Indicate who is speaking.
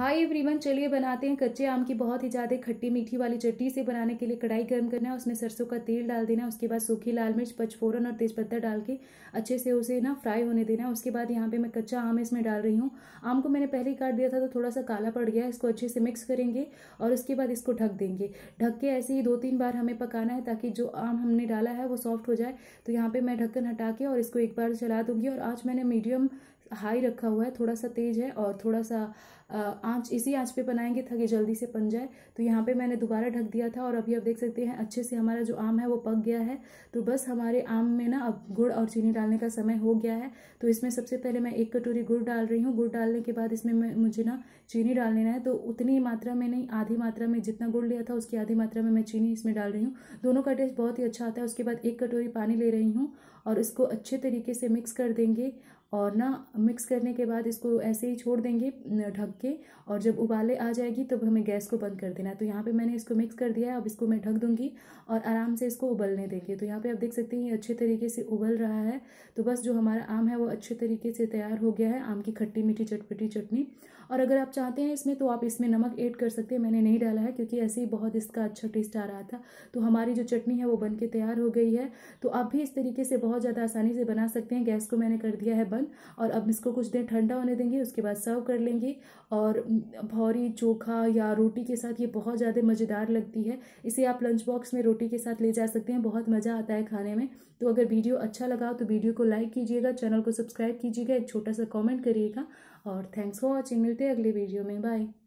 Speaker 1: hi everyone चलिए बनाते हैं कच्चे आम की बहुत ही ज़्यादा खट्टी मीठी वाली चटनी से बनाने के लिए कढ़ाई गर्म करना है उसमें सरसों का तेल डाल देना है उसके बाद सूखी लाल मिर्च पचफोरन और तेज़पत्ता डाल के अच्छे से उसे ना फ्राई होने देना है उसके बाद यहाँ पे मैं कच्चा आम इसमें डाल रही हूँ आम को मैंने पहले ही काट दिया था तो थोड़ा सा काला पड़ गया इसको अच्छे से मिक्स करेंगे और उसके बाद इसको ढक देंगे ढक के ऐसे ही दो तीन बार हमें पकाना है ताकि जो आम हमने डाला है वो सॉफ्ट हो जाए तो यहाँ पर मैं ढक्कन हटा के और इसको एक बार चला दूँगी और आज मैंने मीडियम हाई रखा हुआ है थोड़ा सा तेज है और थोड़ा सा आँच इसी आँच पे बनाएंगे ताकि जल्दी से बन जाए तो यहाँ पे मैंने दोबारा ढक दिया था और अभी आप देख सकते हैं अच्छे से हमारा जो आम है वो पक गया है तो बस हमारे आम में ना अब गुड़ और चीनी डालने का समय हो गया है तो इसमें सबसे पहले मैं एक कटोरी गुड़ डाल रही हूँ गुड़ डालने के बाद इसमें मुझे ना चीनी डाल लेना है तो उतनी मात्रा में नहीं आधी मात्रा में जितना गुड़ लिया था उसकी आधी मात्रा में मैं चीनी इसमें डाल रही हूँ दोनों का टेस्ट बहुत ही अच्छा आता है उसके बाद एक कटोरी पानी ले रही हूँ और इसको अच्छे तरीके से मिक्स कर देंगे और ना मिक्स करने के बाद इसको ऐसे ही छोड़ देंगे ढक के और जब उबाले आ जाएगी तब तो हमें गैस को बंद कर देना है तो यहाँ पे मैंने इसको मिक्स कर दिया है अब इसको मैं ढक दूँगी और आराम से इसको उबलने देंगे तो यहाँ पे आप देख सकते हैं ये अच्छे तरीके से उबल रहा है तो बस जो हमारा आम है वो अच्छे तरीके से तैयार हो गया है आम की खट्टी मीठी चटपटी चटनी और अगर आप चाहते हैं इसमें तो आप इसमें नमक ऐड कर सकते हैं मैंने नहीं डाला है क्योंकि ऐसे ही बहुत इसका अच्छा टेस्ट आ रहा था तो हमारी जो चटनी है वो बन के तैयार हो गई है तो आप भी इस तरीके से बहुत ज़्यादा आसानी से बना सकते हैं गैस को मैंने कर दिया है वन और अब इसको कुछ देर ठंडा होने देंगे उसके बाद सर्व कर लेंगे और भौरी चोखा या रोटी के साथ ये बहुत ज़्यादा मज़ेदार लगती है इसे आप लंच बॉक्स में रोटी के साथ ले जा सकते हैं बहुत मज़ा आता है खाने में तो अगर वीडियो अच्छा लगा तो वीडियो को लाइक कीजिएगा चैनल को सब्सक्राइब कीजिएगा एक छोटा सा कॉमेंट करिएगा और थैंक्स फॉर वॉचिंग मिलते हैं अगले वीडियो में बाय